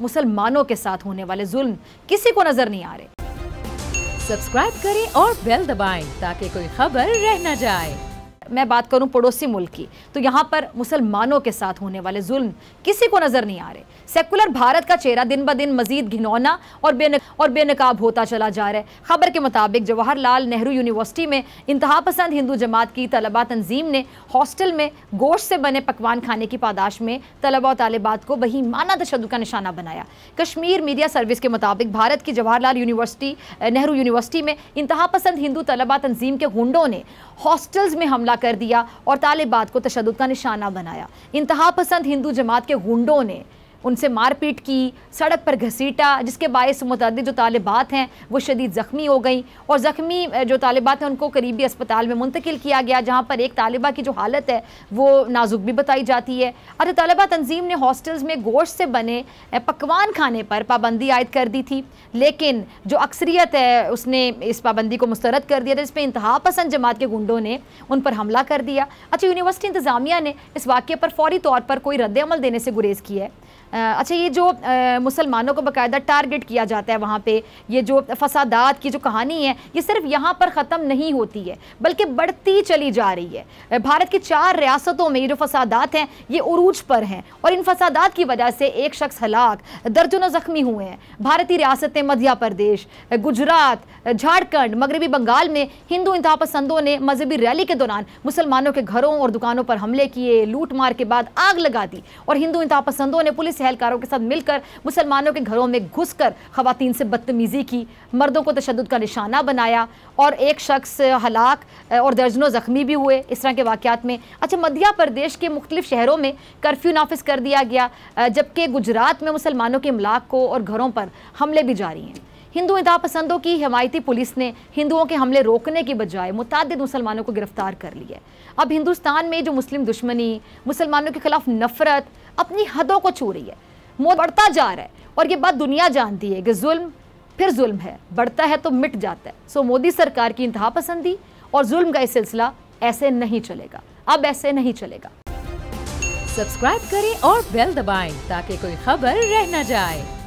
मुसलमानों के साथ होने वाले जुल्म किसी को नजर नहीं आ रहे सब्सक्राइब करें और बेल दबाएं ताकि कोई खबर रह न जाए मैं बात करूं पड़ोसी मुल्क की तो यहाँ पर मुसलमानों के साथ होने वाले जुल्म किसी को नज़र नहीं आ रहे सेकुलर भारत का चेहरा दिन ब दिन मजीद घिनौना और बेन और बेनकाब होता चला जा रहा है खबर के मुताबिक जवाहरलाल नेहरू यूनिवर्सिटी में इंतहा पसंद हिंदू जमात की तलबा तंजीम ने हॉस्टल में गोश्त से बने पकवान खाने की पादाश में तलबा तलबात को वही माना तशद का निशाना बनाया कश्मीर मीडिया सर्विस के मुताबिक भारत की जवाहरलाल यूनिवर्सिटी नेहरू यूनिवर्सिटी में इंतहा पसंद हिंदू तलबा तंजीम के गुंडों ने हॉस्टल्स में हमला कर दिया और तालिबात को तशद का निशाना बनाया इंतहा पसंद हिंदू जमात के गुंडों ने उनसे मारपीट की सड़क पर घसीटा जिसके बायस मुतद जो तालबात हैं वो शदीद ज़ख्मी हो गई और ज़ख्मी जो तालबात हैं उनको करीबी अस्पताल में मुंतकिल किया गया जहाँ पर एक तालबा की जो हालत है वो नाजुक भी बताई जाती है अरे तलबा तंजीम ने हॉस्टल्स में गोश्त से बने पकवान खाने पर पाबंदी आयद कर दी थी लेकिन जो अक्सरियत है उसने इस पाबंदी को मुस्तरद कर दिया था पर इंतहा पसंद जमात के गुंडों ने उन पर हमला कर दिया अच्छा यूनिवर्सिटी इंतज़ामिया ने इस वाक्य पर फौरी तौर पर कोई रद्द अमल देने से गुरेज किया है अच्छा ये जो मुसलमानों को बाकायदा टारगेट किया जाता है वहाँ पे ये जो फसादात की जो कहानी है ये सिर्फ यहाँ पर ख़त्म नहीं होती है बल्कि बढ़ती चली जा रही है भारत की चार रियासतों में ये जो फसादात हैं ये उरूज पर हैं और इन फसादात की वजह से एक शख्स हलाक दर्जनों ज़ख्मी हुए हैं भारतीय रियासतें मध्य प्रदेश गुजरात झारखंड मगरबी बंगाल में हिंदू इंतहा पसंदों ने मजहबी रैली के दौरान मुसलमानों के घरों और दुकानों पर हमले किए लूट मार के बाद आग लगा दी और हिंदू इंतहा पसंदों ने पुलिस पुलिस एहलकारों के साथ मिलकर मुसलमानों के घरों में घुसकर खवतिन से बदतमीज़ी की मर्दों को तशद का निशाना बनाया और एक शख्स हलाक और दर्जनों ज़ख्मी भी हुए इस तरह के वाक़ात में अच्छा मध्य प्रदेश के मुख्तलिफ शहरों में कर्फ्यू नाफिज कर दिया गया जबकि गुजरात में मुसलमानों के इमलाक को और घरों पर हमले भी जारी हैं हिंदू इंतहापसंदों की हिमायती पुलिस ने हिंदुओं के हमले रोकने की बजाय मुतद मुसलमानों को गिरफ्तार कर लिया अब हिंदुस्तान में जो मुस्लिम दुश्मनी मुसलमानों के खिलाफ नफरत अपनी हदों को छू रही है मोद बढ़ता जा रहा है और ये बात दुनिया जानती है कि जुल्म फिर जुल्म है बढ़ता है तो मिट जाता है सो मोदी सरकार की इंतहा पसंदी और जुल्म का यह सिलसिला ऐसे नहीं चलेगा अब ऐसे नहीं चलेगा सब्सक्राइब करें और बेल दबाएं ताकि कोई खबर रह न जाए